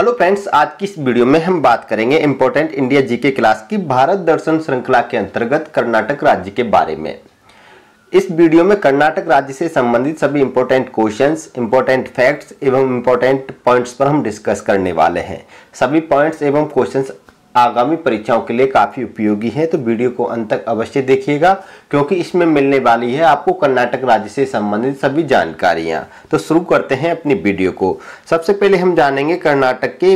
hello friends आज की इस वीडियो में हम बात करेंगे इम्पोर्टेंट इंडिया जीके क्लास की भारत दर्शन श्रृंखला के अंतर्गत कर्नाटक राज्य के बारे में इस वीडियो में कर्नाटक राज्य से संबंधित सभी इंपोर्टेंट क्वेश्चंस, इंपोर्टेंट फैक्ट्स एवं इंपोर्टेंट पॉइंट्स पर हम डिस्कस करने वाले हैं सभी पॉइंट्स एवं क्वेश्चंस आगामी परीक्षाओं के लिए काफ़ी उपयोगी है तो वीडियो को अंत तक अवश्य देखिएगा क्योंकि इसमें मिलने वाली है आपको कर्नाटक राज्य से संबंधित सभी जानकारियां तो शुरू करते हैं अपनी वीडियो को सबसे पहले हम जानेंगे कर्नाटक के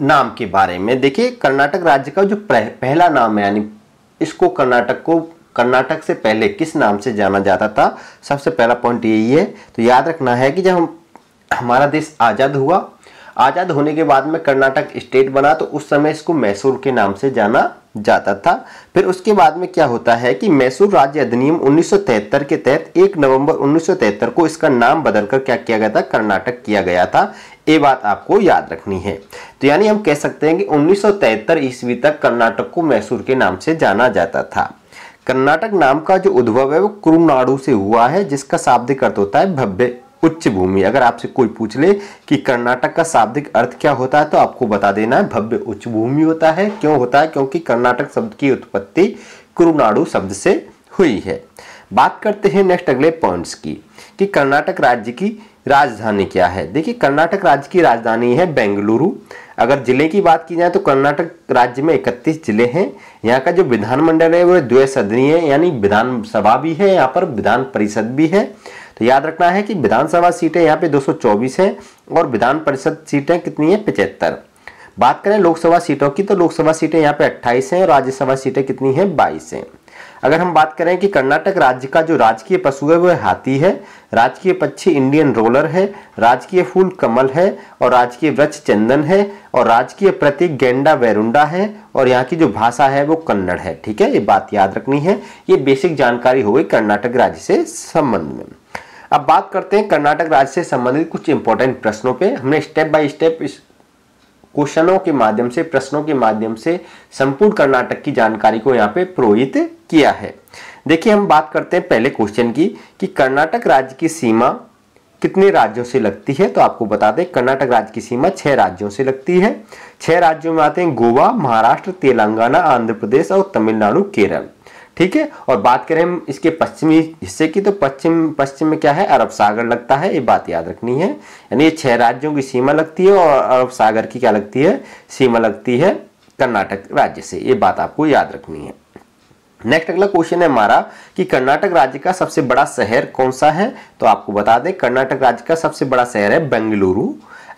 नाम के बारे में देखिए कर्नाटक राज्य का जो पहला नाम है यानी इसको कर्नाटक को कर्नाटक से पहले किस नाम से जाना जाता था सबसे पहला पॉइंट यही है तो याद रखना है कि जब हम हमारा देश आज़ाद हुआ आज़ाद होने के बाद में कर्नाटक स्टेट बना तो उस समय इसको मैसूर के नाम से जाना जाता था फिर उसके बाद में क्या होता है कि मैसूर राज्य अधिनियम 1973 के तहत 1 नवंबर 1973 को इसका नाम बदलकर क्या किया गया था कर्नाटक किया गया था ये बात आपको याद रखनी है तो यानी हम कह सकते हैं कि उन्नीस ईस्वी तक कर्नाटक को मैसूर के नाम से जाना जाता था कर्नाटक नाम का जो उद्भव है वो कुरुनाडु से हुआ है जिसका शाब्दिक अर्थ होता है भव्य उच्च भूमि अगर आपसे कोई पूछ ले कि कर्नाटक का शाब्दिक अर्थ क्या होता है तो आपको बता देना है भव्य उच्च भूमि होता है क्यों होता है क्योंकि कर्नाटक शब्द की उत्पत्ति कुरुनाडु शब्द से हुई है बात करते हैं नेक्स्ट अगले पॉइंट्स की कि कर्नाटक राज्य की राजधानी क्या है देखिए कर्नाटक राज्य की राजधानी है बेंगलुरु अगर जिले की बात की जाए तो कर्नाटक राज्य में 31 जिले हैं यहाँ का जो विधानमंडल है वो है यानी विधानसभा भी है यहाँ पर विधान परिषद भी है तो याद रखना है कि विधानसभा सीटें यहाँ पे 224 हैं और विधान परिषद सीटें कितनी है पिचहत्तर बात करें लोकसभा सीटों की तो लोकसभा सीटें यहाँ पे 28 हैं और राज्यसभा सीटें कितनी हैं बाईस हैं अगर हम बात करें कि कर्नाटक राज्य का जो राजकीय पशु है वह हाथी है राजकीय पक्षी इंडियन रोलर है राजकीय फूल कमल है और राजकीय वृक्ष चंदन है और राजकीय प्रतीक गेंडा वैरुंडा है और यहाँ की जो भाषा है वो कन्नड़ है ठीक है ये बात याद रखनी है ये बेसिक जानकारी हो गई कर्नाटक राज्य से संबंध में अब बात करते हैं कर्नाटक राज्य से संबंधित कुछ इंपॉर्टेंट प्रश्नों पे हमने स्टेप बाय स्टेप इस क्वेश्चनों के माध्यम से प्रश्नों के माध्यम से संपूर्ण कर्नाटक की जानकारी को यहाँ पे प्रोहित किया है देखिए हम बात करते हैं पहले क्वेश्चन की कि कर्नाटक राज्य की सीमा कितने राज्यों से लगती है तो आपको बता दें कर्नाटक राज्य की सीमा छह राज्यों से लगती है छह राज्यों में आते हैं गोवा महाराष्ट्र तेलंगाना आंध्र प्रदेश और तमिलनाडु केरल ठीक है और बात करें हम इसके पश्चिमी हिस्से की तो पश्चिम पश्चिम में क्या है अरब सागर लगता है ये बात याद रखनी है यानी ये छह राज्यों की सीमा लगती है और अरब सागर की क्या लगती है सीमा लगती है कर्नाटक राज्य से ये बात आपको याद रखनी है नेक्स्ट अगला क्वेश्चन है हमारा कि कर्नाटक राज्य का सबसे बड़ा शहर कौन सा है तो आपको बता दें कर्नाटक राज्य का सबसे बड़ा शहर है बेंगलुरु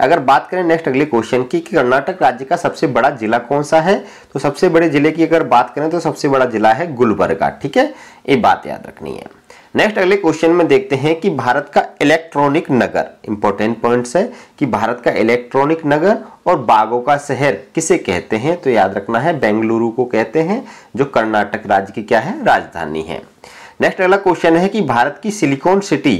अगर बात करें नेक्स्ट अगले क्वेश्चन की कि कर्नाटक राज्य का सबसे बड़ा जिला कौन सा है तो सबसे बड़े जिले की अगर बात करें तो सबसे बड़ा जिला है गुलबर्गा ठीक है ये बात याद रखनी है नेक्स्ट अगले क्वेश्चन में देखते हैं कि भारत का इलेक्ट्रॉनिक नगर इंपॉर्टेंट पॉइंट्स है कि भारत का इलेक्ट्रॉनिक नगर और बागों का शहर किसे कहते हैं तो याद रखना है बेंगलुरु को कहते हैं जो कर्नाटक राज्य की क्या है राजधानी है नेक्स्ट अगला क्वेश्चन है कि भारत की सिलिकॉन सिटी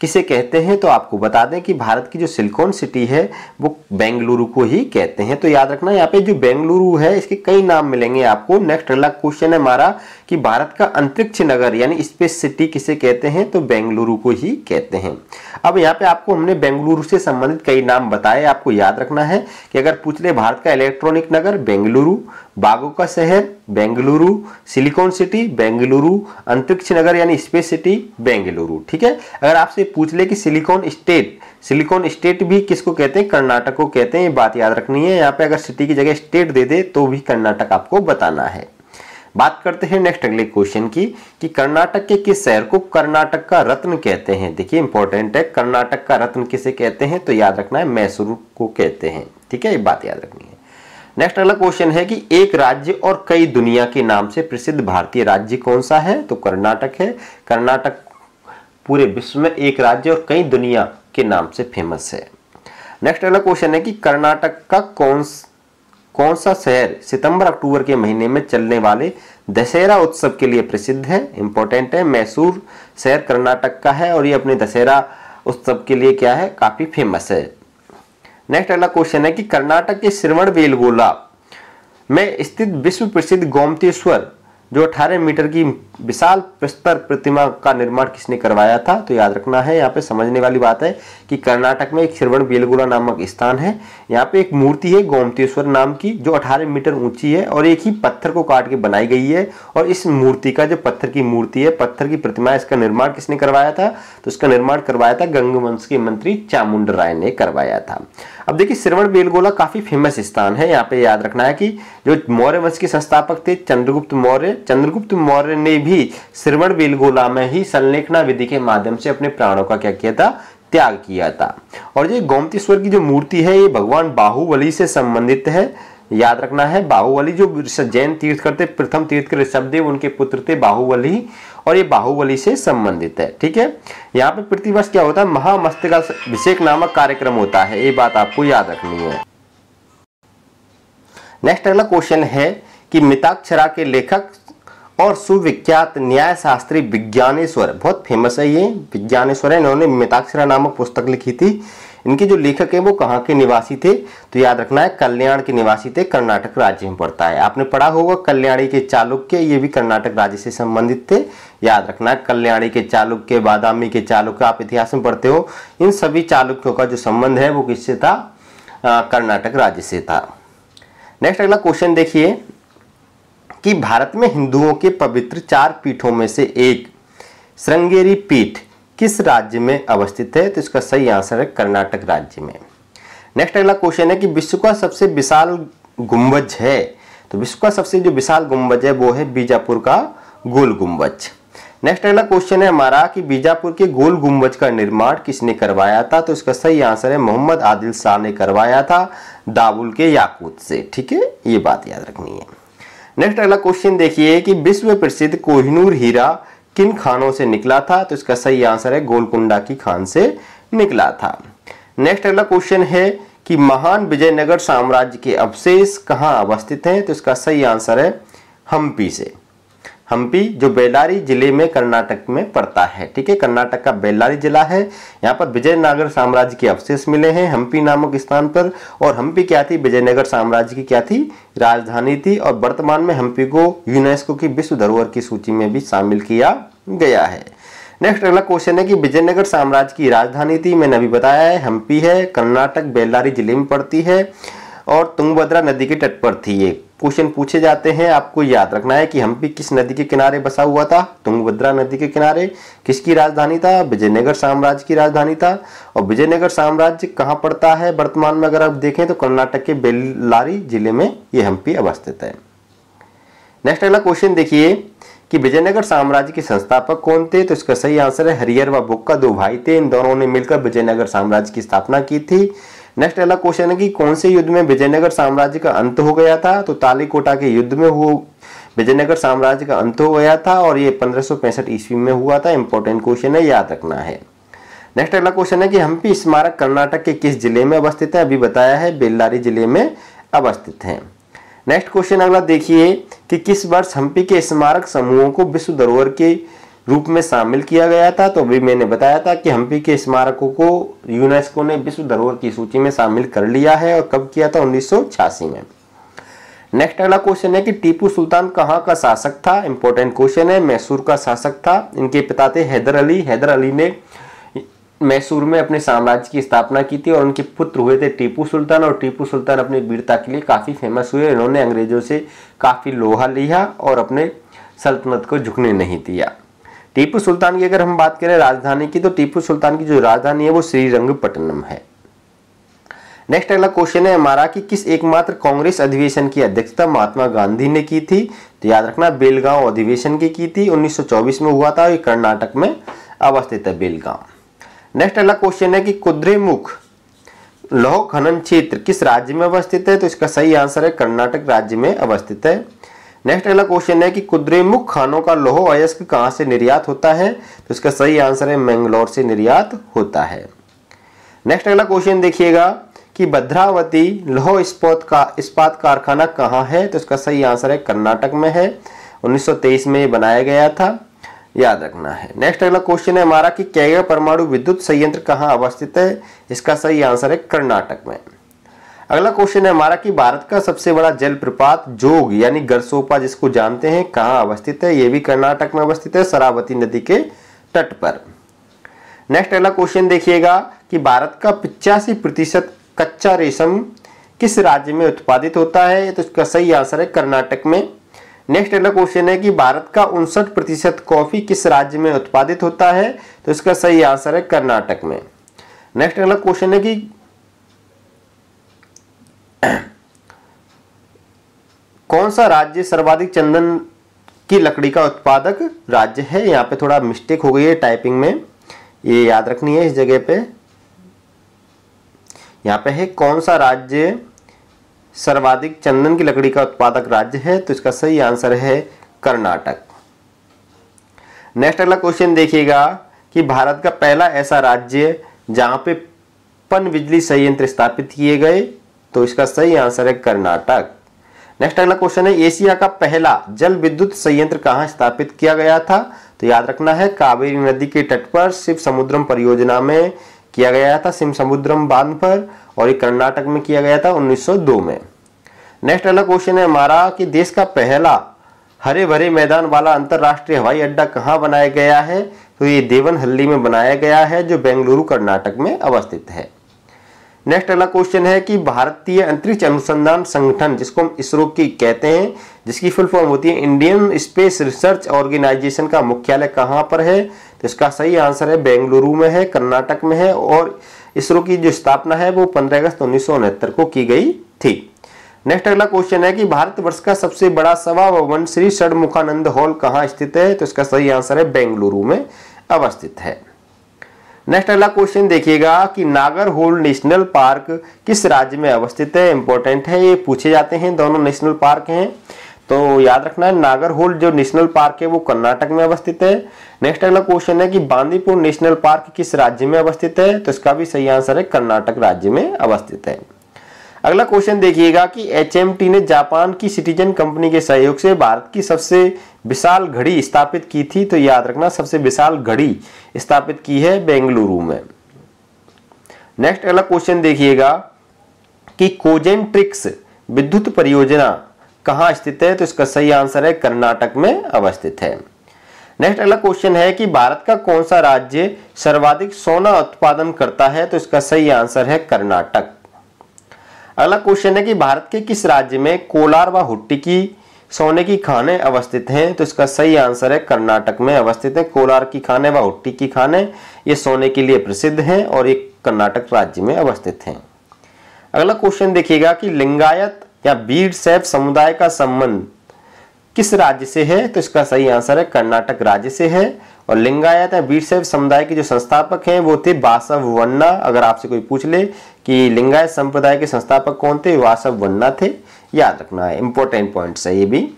किसे कहते हैं तो आपको बता दें कि भारत की जो सिलिकॉन सिटी है वो बेंगलुरु को ही कहते हैं तो याद रखना यहाँ पे जो बेंगलुरु है इसके कई नाम मिलेंगे आपको नेक्स्ट अगला क्वेश्चन है हमारा कि भारत का अंतरिक्ष नगर यानी स्पेस सिटी किसे कहते हैं तो बेंगलुरु को ही कहते हैं अब यहाँ पे आपको हमने बेंगलुरु से संबंधित कई नाम बताए आपको याद रखना है कि अगर पूछ ले भारत का इलेक्ट्रॉनिक नगर बेंगलुरु बागों का शहर बेंगलुरु सिलिकॉन सिटी बेंगलुरु अंतरिक्ष नगर यानी स्पेस सिटी बेंगलुरु ठीक है अगर आपसे पूछ ले कि सिलिकॉन स्टेट सिलिकॉन स्टेट भी किसको कहते हैं कर्नाटक को कहते हैं ये बात याद रखनी है यहाँ पे अगर सिटी की जगह स्टेट दे दे तो भी कर्नाटक आपको बताना है बात करते हैं नेक्स्ट अगले क्वेश्चन की कि कर्नाटक के किस शहर को कर्नाटक का रत्न कहते हैं देखिए इंपॉर्टेंट है कर्नाटक का रत्न किसे कहते हैं तो याद रखना है मैसूर को कहते हैं ठीक है ये बात याद रखनी है नेक्स्ट अगला क्वेश्चन है कि एक राज्य और कई दुनिया के नाम से प्रसिद्ध भारतीय राज्य कौन सा है तो कर्नाटक है कर्नाटक पूरे विश्व में एक राज्य और कई दुनिया के नाम से फेमस है नेक्स्ट अगला क्वेश्चन है कि कर्नाटक का कौन कौन सा शहर सितंबर अक्टूबर के महीने में चलने वाले दशहरा उत्सव के लिए प्रसिद्ध है इंपॉर्टेंट है मैसूर शहर कर्नाटक का है और ये अपने दशहरा उत्सव के लिए क्या है काफ़ी फेमस है नेक्स्ट अगला क्वेश्चन है कि कर्नाटक के श्रवण बेलगोला में स्थित विश्व प्रसिद्ध गोमतेश्वर जो 18 मीटर की विशाल प्रस्तर प्रतिमा का निर्माण किसने करवाया था तो याद रखना है यहाँ पे समझने वाली बात है कि कर्नाटक में एक श्रवण बेलगोला नामक स्थान है यहाँ पे एक मूर्ति है गोमतेश्वर नाम की जो 18 मीटर ऊंची है और एक ही पत्थर को काट के बनाई गई है और इस मूर्ति का जो पत्थर की मूर्ति है पत्थर की प्रतिमा इसका निर्माण किसने करवाया था तो इसका निर्माण करवाया था गंगवंश के मंत्री चामुंड राय ने करवाया था अब देखिए श्रवण बेलगोला काफ़ी फेमस स्थान है यहाँ पे याद रखना है कि जो मौर्य वंश के संस्थापक थे चंद्रगुप्त मौर्य चंद्रगुप्त मौर्य ने भी श्रवण बेलगोला में ही संलेखना विधि के माध्यम से अपने प्राणों का क्या किया था त्याग किया था और ये गोमतेश्वर की जो मूर्ति है ये भगवान बाहुबली से संबंधित है याद रखना है बाहुबली जो जैन तीर्थ थे प्रथम ऋषभ देव उनके पुत्र थे बाहुबली और ये बाहुबली से संबंधित है ठीक है यहाँ पे प्रतिवर्ष क्या होता है अभिषेक नामक कार्यक्रम होता है ये बात आपको याद रखनी है नेक्स्ट अगला क्वेश्चन है कि मिताक्षरा के लेखक और सुविख्यात न्याय शास्त्री विज्ञानेश्वर बहुत फेमस है ये विज्ञानेश्वर है इन्होंने मिताक्षरा नामक पुस्तक लिखी थी इनके जो लेखक हैं वो कहाँ के निवासी थे तो याद रखना है कल्याण के निवासी थे कर्नाटक राज्य में पड़ता है आपने पढ़ा होगा कल्याणी के चालुक्य ये भी कर्नाटक राज्य से संबंधित थे याद रखना है कल्याणी के चालुक्य बादामी के चालुक्य आप इतिहास में पढ़ते हो इन सभी चालुक्यों का जो संबंध है वो किससे था कर्नाटक राज्य से था नेक्स्ट अगला क्वेश्चन देखिए कि भारत में हिंदुओं के पवित्र चार पीठों में से एक श्रृंगेरी पीठ किस राज्य में अवस्थित है तो इसका सही आंसर है कर्नाटक राज्य में नेक्स्ट अगला क्वेश्चन है कि विश्व का सबसे विशाल गुंबज है तो विश्व का सबसे जो विशाल गुंबज है वो है बीजापुर का गोल गुंबज नेक्स्ट अगला क्वेश्चन है हमारा कि बीजापुर के गोल गुंबज का निर्माण किसने करवाया था तो इसका सही आंसर है मोहम्मद आदिल शाह ने करवाया था दाबुल के याकूत से ठीक है ये बात याद रखनी है नेक्स्ट अगला क्वेश्चन देखिए कि विश्व प्रसिद्ध कोहिनूर हीरा किन खानों से निकला था तो इसका सही आंसर है गोलकुंडा की खान से निकला था नेक्स्ट अगला क्वेश्चन है कि महान विजयनगर साम्राज्य के अवशेष कहाँ अवस्थित हैं तो इसका सही आंसर है हम्पी से हम्पी जो बेल्लारी जिले में कर्नाटक में पड़ता है ठीक है कर्नाटक का बेल्लारी जिला है यहाँ पर विजयनगर साम्राज्य के अवशेष मिले हैं हम्पी नामक स्थान पर और हम्पी क्या थी विजयनगर साम्राज्य की क्या थी राजधानी थी और वर्तमान में हम्पी को यूनेस्को की विश्व धरोहर की सूची में भी शामिल किया गया है नेक्स्ट अगला क्वेश्चन है कि विजयनगर साम्राज्य की राजधानी थी मैंने अभी बताया है हम्पी है कर्नाटक बेल्लारी जिले में पड़ती है और तुंगभद्रा नदी के तट पर थी ये क्वेश्चन पूछे जाते हैं आपको याद रखना है कि हम्पी किस नदी के किनारे बसा हुआ था तुंगभद्रा नदी के किनारे किसकी राजधानी था विजयनगर साम्राज्य की राजधानी था और विजयनगर साम्राज्य कहाँ पड़ता है वर्तमान में अगर आप देखें तो कर्नाटक के बेल्लारी जिले में ये हम्पी अवस्थित है नेक्स्ट अगला क्वेश्चन देखिए कि विजयनगर साम्राज्य के संस्थापक कौन थे तो इसका सही आंसर है हरियर व बुक्का दो भाई थे इन दोनों ने मिलकर विजयनगर साम्राज्य की स्थापना की थी नेक्स्ट अगला क्वेश्चन है कि कौन से युद्ध में विजयनगर साम्राज्य का अंत हो गया था तो तालीकोटा के युद्ध में हो विजयनगर साम्राज्य का अंत हो गया था और ये पंद्रह ईस्वी में हुआ था इंपॉर्टेंट क्वेश्चन है याद रखना है नेक्स्ट अगला क्वेश्चन है कि हम्पी स्मारक कर्नाटक के किस जिले में अवस्थित है अभी बताया है बेल्लारी जिले में अवस्थित है नेक्स्ट क्वेश्चन अगला देखिए कि किस वर्ष हम्पी के स्मारक समूहों को विश्व धरोहर के रूप में शामिल किया गया था तो अभी मैंने बताया था कि हम्पी के स्मारकों को यूनेस्को ने विश्व धरोहर की सूची में शामिल कर लिया है और कब किया था उन्नीस में नेक्स्ट अगला क्वेश्चन है कि टीपू सुल्तान कहाँ का शासक था इंपॉर्टेंट क्वेश्चन है मैसूर का शासक था इनके पिता थे हैदर अली हैदर अली ने मैसूर में अपने साम्राज्य की स्थापना की थी और उनके पुत्र हुए थे टीपू सुल्तान और टीपू सुल्तान अपनी वीरता के लिए काफ़ी फेमस हुए इन्होंने अंग्रेजों से काफ़ी लोहा लिया और अपने सल्तनत को झुकने नहीं दिया टीपू सुल्तान की अगर हम बात करें राजधानी की तो टीपू सुल्तान की जो राजधानी है वो श्रीरंगपट्टनम है नेक्स्ट अगला क्वेश्चन है हमारा कि किस एकमात्र कांग्रेस अधिवेशन की अध्यक्षता महात्मा गांधी ने की थी तो याद रखना बेलगांव अधिवेशन की की थी 1924 में हुआ था ये कर्नाटक में अवस्थित है बेलगांव नेक्स्ट अगला क्वेश्चन है कि कुद्रेमुख लौह खनन क्षेत्र किस राज्य में अवस्थित है तो इसका सही आंसर है कर्नाटक राज्य में अवस्थित है नेक्स्ट अगला क्वेश्चन है कि कुद्रेमुख खानों का लोहो अयस्क कहां से निर्यात होता है तो इसका सही आंसर है मैंगलोर से निर्यात होता है नेक्स्ट अगला क्वेश्चन देखिएगा कि भद्रावती लोहो इस्पात का इस्पात कारखाना कहाँ है तो इसका सही आंसर है कर्नाटक में है 1923 में बनाया गया था याद रखना है नेक्स्ट अगला क्वेश्चन है हमारा कि कैगा परमाणु विद्युत संयंत्र कहाँ अवस्थित है इसका सही आंसर है कर्नाटक में अगला क्वेश्चन है हमारा कि भारत का सबसे बड़ा जलप्रपात जोग यानी गरसोपा जिसको जानते हैं कहाँ अवस्थित है ये भी कर्नाटक में अवस्थित है सरावती नदी के तट पर नेक्स्ट अगला क्वेश्चन देखिएगा कि भारत का पिचासी प्रतिशत कच्चा रेशम किस राज्य में उत्पादित होता है तो इसका सही आंसर है कर्नाटक में नेक्स्ट अगला क्वेश्चन है कि भारत का उनसठ प्रतिशत कॉफ़ी किस राज्य में उत्पादित होता है तो इसका सही आंसर है कर्नाटक में नेक्स्ट अगला क्वेश्चन है कि कौन सा राज्य सर्वाधिक चंदन की लकड़ी का उत्पादक राज्य है यहाँ पे थोड़ा मिस्टेक हो गई है टाइपिंग में ये याद रखनी है इस जगह पे यहाँ पे है कौन सा राज्य सर्वाधिक चंदन की लकड़ी का उत्पादक राज्य है तो इसका सही आंसर है कर्नाटक नेक्स्ट अगला क्वेश्चन देखिएगा कि भारत का पहला ऐसा राज्य जहाँ पे पन बिजली संयंत्र स्थापित किए गए तो इसका सही आंसर है कर्नाटक नेक्स्ट अगला क्वेश्चन है एशिया का पहला जल विद्युत संयंत्र कहाँ स्थापित किया गया था तो याद रखना है कावेरी नदी के तट पर शिव समुद्रम परियोजना में किया गया था शिव समुद्रम बांध पर और ये कर्नाटक में किया गया था 1902 में नेक्स्ट अगला क्वेश्चन है हमारा कि देश का पहला हरे भरे मैदान वाला अंतर्राष्ट्रीय हवाई अड्डा कहाँ बनाया गया है तो ये हल्ली में बनाया गया है जो बेंगलुरु कर्नाटक में अवस्थित है नेक्स्ट अगला क्वेश्चन है कि भारतीय अंतरिक्ष अनुसंधान संगठन जिसको हम इसरो की कहते हैं जिसकी फुल फॉर्म होती है इंडियन स्पेस रिसर्च ऑर्गेनाइजेशन का मुख्यालय कहाँ पर है तो इसका सही आंसर है बेंगलुरु में है कर्नाटक में है और इसरो की जो स्थापना है वो पंद्रह अगस्त उन्नीस को की गई थी नेक्स्ट अगला क्वेश्चन है कि भारतवर्ष का सबसे बड़ा सभा भवन श्री षडमुखानंद हॉल कहाँ स्थित है तो इसका सही आंसर है बेंगलुरु में अवस्थित है नेक्स्ट अगला क्वेश्चन देखिएगा कि नागरहोल नेशनल पार्क किस राज्य में अवस्थित है इंपॉर्टेंट है ये पूछे जाते हैं दोनों नेशनल पार्क हैं तो याद रखना है नागरहोल जो नेशनल पार्क है वो कर्नाटक में अवस्थित है नेक्स्ट अगला क्वेश्चन है कि बांदीपुर नेशनल पार्क किस राज्य में अवस्थित है तो इसका भी सही आंसर है कर्नाटक राज्य में अवस्थित है अगला क्वेश्चन देखिएगा कि एच ने जापान की सिटीजन कंपनी के सहयोग से भारत की सबसे विशाल घड़ी स्थापित की थी तो याद रखना सबसे विशाल घड़ी स्थापित की है बेंगलुरु में नेक्स्ट अगला क्वेश्चन देखिएगा कि कोजेंट्रिक्स विद्युत परियोजना कहां स्थित है तो इसका सही आंसर है कर्नाटक में अवस्थित है नेक्स्ट अगला क्वेश्चन है कि भारत का कौन सा राज्य सर्वाधिक सोना उत्पादन करता है तो इसका सही आंसर है कर्नाटक अगला क्वेश्चन है कि भारत के किस राज्य में कोलार व हुट्टी की सोने की खाने अवस्थित हैं तो इसका सही आंसर है कर्नाटक में अवस्थित है कोलार की खाने व हुट्टी की खाने ये सोने के लिए प्रसिद्ध हैं और ये कर्नाटक राज्य में अवस्थित हैं अगला क्वेश्चन देखिएगा कि लिंगायत या बीड सैफ समुदाय का संबंध किस राज्य से है तो इसका सही आंसर है कर्नाटक राज्य से है और लिंगायत या बीर सैफ समुदाय के जो संस्थापक हैं वो थे वासव वन्ना अगर आपसे कोई पूछ ले कि लिंगायत संप्रदाय के संस्थापक कौन थे वासव वन्ना थे याद रखना है इंपॉर्टेंट पॉइंट है ये भी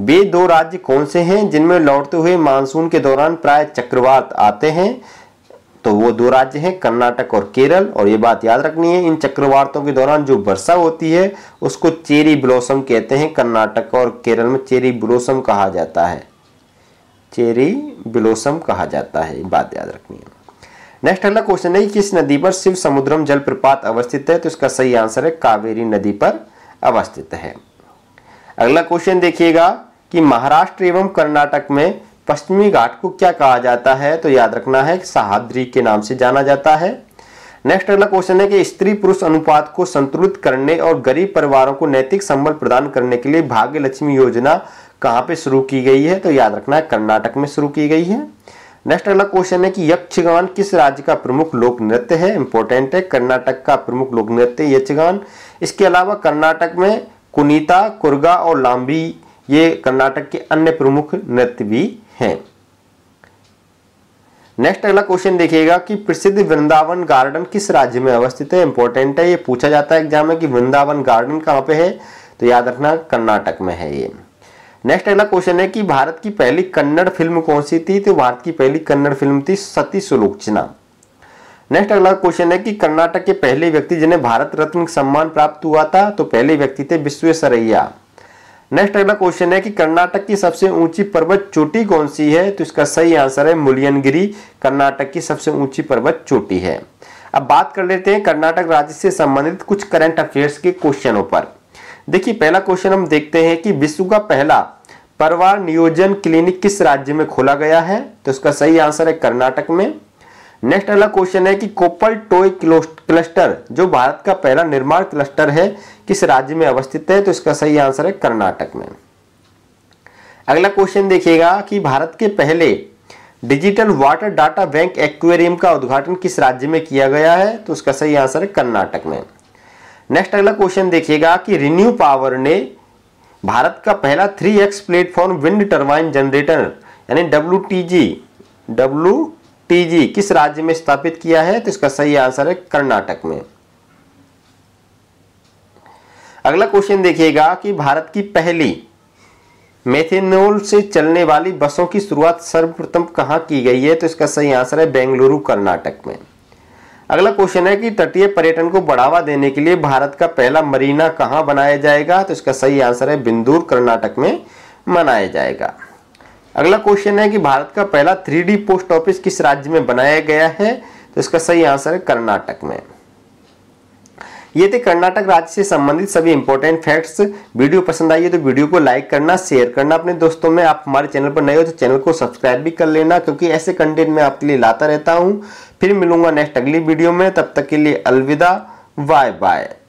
वे दो राज्य कौन से हैं जिनमें लौटते हुए मानसून के दौरान प्राय चक्रवात आते हैं तो वो दो राज्य हैं कर्नाटक और केरल और ये बात याद रखनी है इन चक्रवातों के दौरान जो वर्षा होती है उसको चेरी ब्लॉसम कहते हैं कर्नाटक और केरल में चेरी ब्लॉसम कहा जाता है चेरी ब्लॉसम कहा जाता है ये बात याद रखनी है नेक्स्ट अगला क्वेश्चन है किस नदी पर शिव समुद्रम जलप्रपात अवस्थित है तो इसका सही आंसर है कावेरी नदी पर अवस्थित है अगला क्वेश्चन देखिएगा कि महाराष्ट्र एवं कर्नाटक में पश्चिमी घाट को क्या कहा जाता है तो याद रखना है सहाद्री के नाम से जाना जाता है नेक्स्ट अगला क्वेश्चन है कि स्त्री पुरुष अनुपात को संतुलित करने और गरीब परिवारों को नैतिक संबल प्रदान करने के लिए भाग्य लक्ष्मी योजना कहाँ पे शुरू की गई है तो याद रखना है कर्नाटक में शुरू की गई है नेक्स्ट अगला क्वेश्चन है कि यक्षगान किस राज्य का प्रमुख लोक नृत्य है इंपॉर्टेंट है कर्नाटक का प्रमुख लोक नृत्य यक्षगान इसके अलावा कर्नाटक में कुनीता कुर्गा और लांबी ये कर्नाटक के अन्य प्रमुख नृत्य भी हैं नेक्स्ट अगला क्वेश्चन देखिएगा कि प्रसिद्ध वृंदावन गार्डन किस राज्य में अवस्थित है इंपॉर्टेंट है ये पूछा जाता है एग्जाम में कि वृंदावन गार्डन कहाँ पे है तो याद रखना कर्नाटक में है ये नेक्स्ट अगला क्वेश्चन है कि भारत की पहली कन्नड़ फिल्म कौन सी थी तो भारत की पहली कन्नड़ फिल्म थी सती सुलोचना नेक्स्ट अगला क्वेश्चन है कि कर्नाटक के पहले व्यक्ति जिन्हें भारत रत्न सम्मान प्राप्त हुआ था तो पहले व्यक्ति थे विश्वेश्वरैया नेक्स्ट अगला क्वेश्चन है कि कर्नाटक की सबसे ऊंची पर्वत चोटी कौन सी है तो इसका सही आंसर है मुलियनगिरी कर्नाटक की सबसे ऊंची पर्वत चोटी है अब बात कर लेते हैं कर्नाटक राज्य से संबंधित कुछ करंट अफेयर्स के क्वेश्चनों पर देखिए पहला क्वेश्चन हम देखते हैं कि विश्व का पहला परिवार नियोजन क्लिनिक किस राज्य में खोला गया है तो इसका सही आंसर है कर्नाटक में नेक्स्ट अगला क्वेश्चन है कि कोपल टोय क्लस्टर जो भारत का पहला निर्माण क्लस्टर है किस राज्य में अवस्थित है तो इसका सही आंसर है कर्नाटक में अगला क्वेश्चन देखिएगा कि भारत के पहले digital water data bank aquarium का उद्घाटन किस राज्य में किया गया है तो उसका सही आंसर है कर्नाटक में नेक्स्ट अगला क्वेश्चन देखिएगा कि रिन्यू पावर ने भारत का पहला three X platform wind turbine generator यानी डब्ल्यू टी किस राज्य में स्थापित किया है तो इसका सही आंसर है कर्नाटक में अगला क्वेश्चन देखिएगा कि भारत की पहली मेथेनोल से चलने वाली बसों की शुरुआत सर्वप्रथम कहाँ की गई है तो इसका सही आंसर है बेंगलुरु कर्नाटक में अगला क्वेश्चन है कि तटीय पर्यटन को बढ़ावा देने के लिए भारत का पहला मरीना कहाँ बनाया जाएगा तो इसका सही आंसर है बिंदूर कर्नाटक में मनाया जाएगा अगला क्वेश्चन है कि भारत का पहला थ्री पोस्ट ऑफिस किस राज्य में बनाया गया है तो इसका सही आंसर है कर्नाटक में ये थे कर्नाटक राज्य से संबंधित सभी इंपॉर्टेंट फैक्ट्स वीडियो पसंद आई है तो वीडियो को लाइक करना शेयर करना अपने दोस्तों में आप हमारे चैनल पर नए हो तो चैनल को सब्सक्राइब भी कर लेना क्योंकि ऐसे कंटेंट मैं आपके लिए लाता रहता हूँ फिर मिलूंगा नेक्स्ट अगली वीडियो में तब तक के लिए अलविदा बाय बाय